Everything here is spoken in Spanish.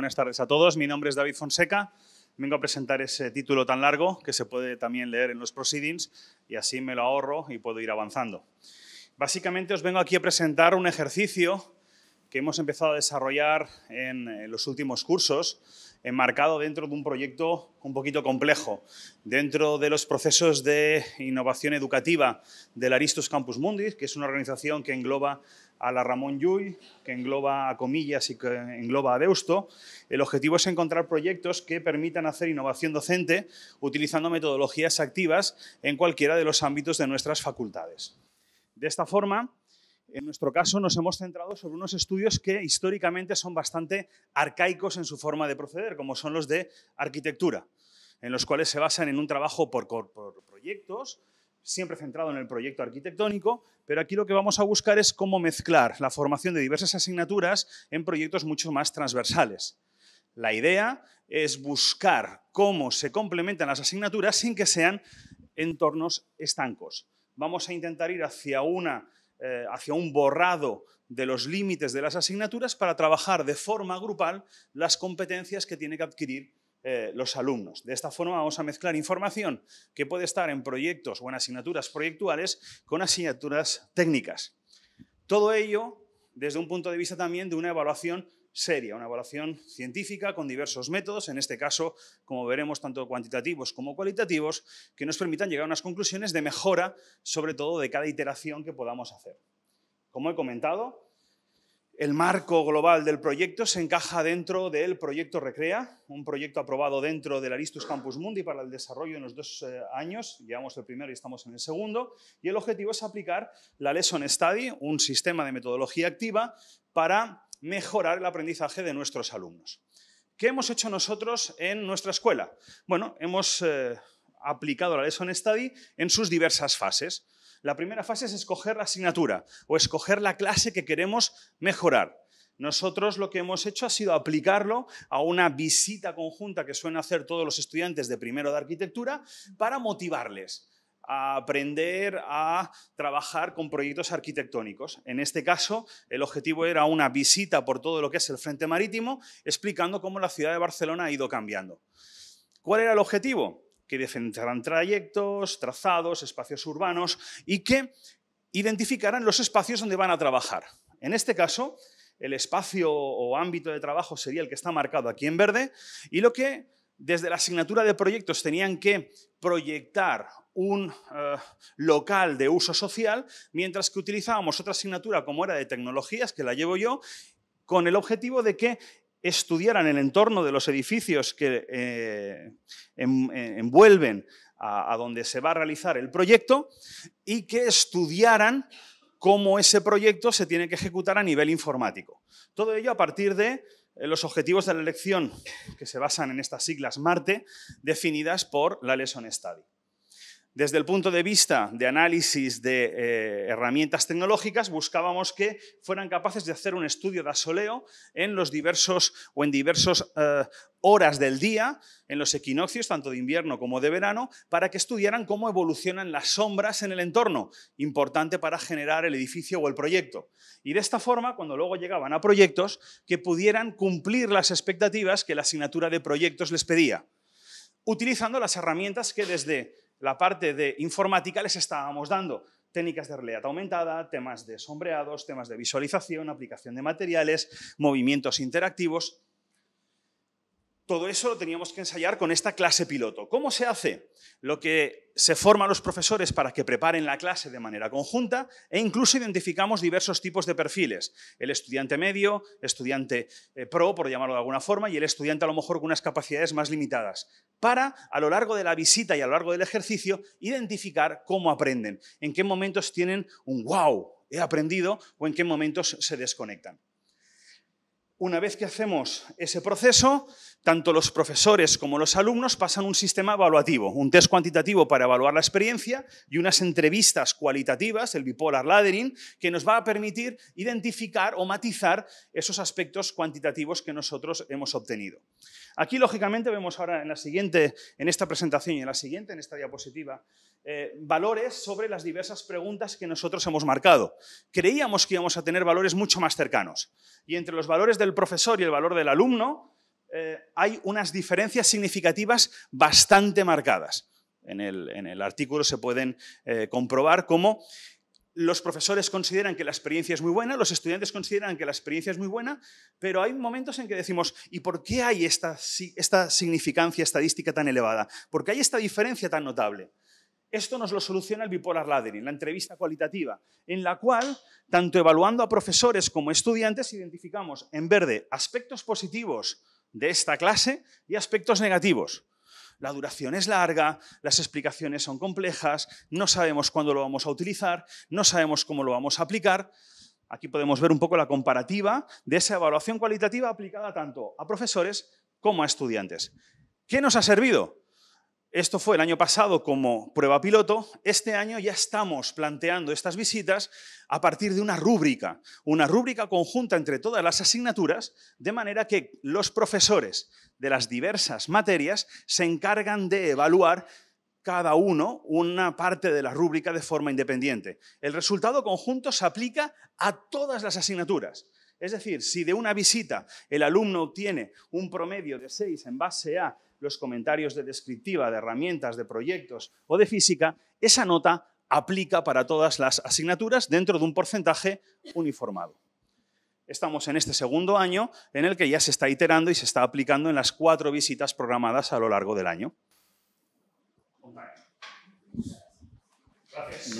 buenas tardes a todos. Mi nombre es David Fonseca. Vengo a presentar ese título tan largo que se puede también leer en los proceedings y así me lo ahorro y puedo ir avanzando. Básicamente os vengo aquí a presentar un ejercicio que hemos empezado a desarrollar en los últimos cursos, enmarcado dentro de un proyecto un poquito complejo, dentro de los procesos de innovación educativa del Aristos Campus Mundi, que es una organización que engloba a la Ramón Llull, que engloba a Comillas y que engloba a Deusto. El objetivo es encontrar proyectos que permitan hacer innovación docente utilizando metodologías activas en cualquiera de los ámbitos de nuestras facultades. De esta forma, en nuestro caso nos hemos centrado sobre unos estudios que históricamente son bastante arcaicos en su forma de proceder, como son los de arquitectura, en los cuales se basan en un trabajo por, por proyectos, siempre centrado en el proyecto arquitectónico, pero aquí lo que vamos a buscar es cómo mezclar la formación de diversas asignaturas en proyectos mucho más transversales. La idea es buscar cómo se complementan las asignaturas sin que sean entornos estancos. Vamos a intentar ir hacia, una, eh, hacia un borrado de los límites de las asignaturas para trabajar de forma grupal las competencias que tiene que adquirir eh, los alumnos. De esta forma vamos a mezclar información que puede estar en proyectos o en asignaturas proyectuales con asignaturas técnicas. Todo ello desde un punto de vista también de una evaluación seria, una evaluación científica con diversos métodos, en este caso, como veremos, tanto cuantitativos como cualitativos, que nos permitan llegar a unas conclusiones de mejora, sobre todo de cada iteración que podamos hacer. Como he comentado, el marco global del proyecto se encaja dentro del proyecto Recrea, un proyecto aprobado dentro del Aristus Campus Mundi para el desarrollo en los dos eh, años. Llevamos el primero y estamos en el segundo. Y el objetivo es aplicar la Lesson Study, un sistema de metodología activa, para mejorar el aprendizaje de nuestros alumnos. ¿Qué hemos hecho nosotros en nuestra escuela? Bueno, hemos eh, aplicado la Lesson Study en sus diversas fases. La primera fase es escoger la asignatura o escoger la clase que queremos mejorar. Nosotros lo que hemos hecho ha sido aplicarlo a una visita conjunta que suelen hacer todos los estudiantes de primero de arquitectura para motivarles a aprender a trabajar con proyectos arquitectónicos. En este caso, el objetivo era una visita por todo lo que es el frente marítimo, explicando cómo la ciudad de Barcelona ha ido cambiando. ¿Cuál era el objetivo? que defenderán trayectos, trazados, espacios urbanos y que identificarán los espacios donde van a trabajar. En este caso, el espacio o ámbito de trabajo sería el que está marcado aquí en verde y lo que desde la asignatura de proyectos tenían que proyectar un eh, local de uso social, mientras que utilizábamos otra asignatura como era de tecnologías, que la llevo yo, con el objetivo de que estudiaran el entorno de los edificios que eh, eh, envuelven a, donde se va a realizar el proyecto y que estudiaran cómo ese proyecto se tiene que ejecutar a nivel informático. Todo ello a partir de eh, los objetivos de la elección, que se basan en estas siglas MARTE, definidas por la Lesson Study. Desde el punto de vista de análisis de eh, herramientas tecnológicas, buscábamos que fueran capaces de hacer un estudio de asoleo en los diversos o en diversas eh, horas del día, en los equinoccios, tanto de invierno como de verano, para que estudiaran cómo evolucionan las sombras en el entorno, importante para generar el edificio o el proyecto. Y de esta forma, cuando luego llegaban a proyectos, que pudieran cumplir las expectativas que la asignatura de proyectos les pedía, utilizando las herramientas que desde la parte de informática les estábamos dando técnicas de realidad aumentada, temas de sombreados, temas de visualización, aplicación de materiales, movimientos interactivos. Todo eso lo teníamos que ensayar con esta clase piloto. ¿Cómo se hace? Lo que se forma a los profesores para que preparen la clase de manera conjunta e incluso identificamos diversos tipos de perfiles. El estudiante medio, estudiante eh, pro, por llamarlo de alguna forma, y el estudiante a lo mejor con unas capacidades más limitadas, para a lo largo de la visita y a lo largo del ejercicio identificar cómo aprenden, en qué momentos tienen un wow, he aprendido, o en qué momentos se desconectan. Una vez que hacemos ese proceso, tanto los profesores como los alumnos pasan un sistema evaluativo, un test cuantitativo para evaluar la experiencia y unas entrevistas cualitativas, el bipolar laddering, que nos va a permitir identificar o matizar esos aspectos cuantitativos que nosotros hemos obtenido. Aquí, lógicamente, vemos ahora en la siguiente, en esta presentación y en la siguiente, en esta diapositiva, eh, valores sobre las diversas preguntas que nosotros hemos marcado. Creíamos que íbamos a tener valores mucho más cercanos. Y entre los valores del profesor y el valor del alumno eh, hay unas diferencias significativas bastante marcadas. En el, artículo se pueden eh, comprobar cómo los profesores consideran que la experiencia es muy buena, los estudiantes consideran que la experiencia es muy buena, pero hay momentos en que decimos, ¿y por qué hay esta, significancia estadística tan elevada? ¿Por qué hay esta diferencia tan notable? Esto nos lo soluciona el bipolar laddering, la entrevista cualitativa, en la cual, tanto evaluando a profesores como estudiantes, identificamos en verde aspectos positivos de esta clase y aspectos negativos la duración es larga, las explicaciones son complejas, no sabemos cuándo lo vamos a utilizar, no sabemos cómo lo vamos a aplicar. Aquí podemos ver un poco la comparativa de esa evaluación cualitativa aplicada tanto a profesores como a estudiantes. ¿Qué nos ha servido? Esto fue el año pasado como prueba piloto. Este año ya estamos planteando estas visitas a partir de una rúbrica, una rúbrica conjunta entre todas las asignaturas, de manera que los profesores de las diversas materias se encargan de evaluar cada uno una parte de la rúbrica de forma independiente. El resultado conjunto se aplica a todas las asignaturas. Es decir, si de una visita el alumno obtiene un promedio de 6 en base a los comentarios de descriptiva, de herramientas, de proyectos o de física, esa nota aplica para todas las asignaturas dentro de un porcentaje uniformado. Estamos en este segundo año en el que ya se está iterando y se está aplicando en las cuatro visitas programadas a lo largo del año. gracias.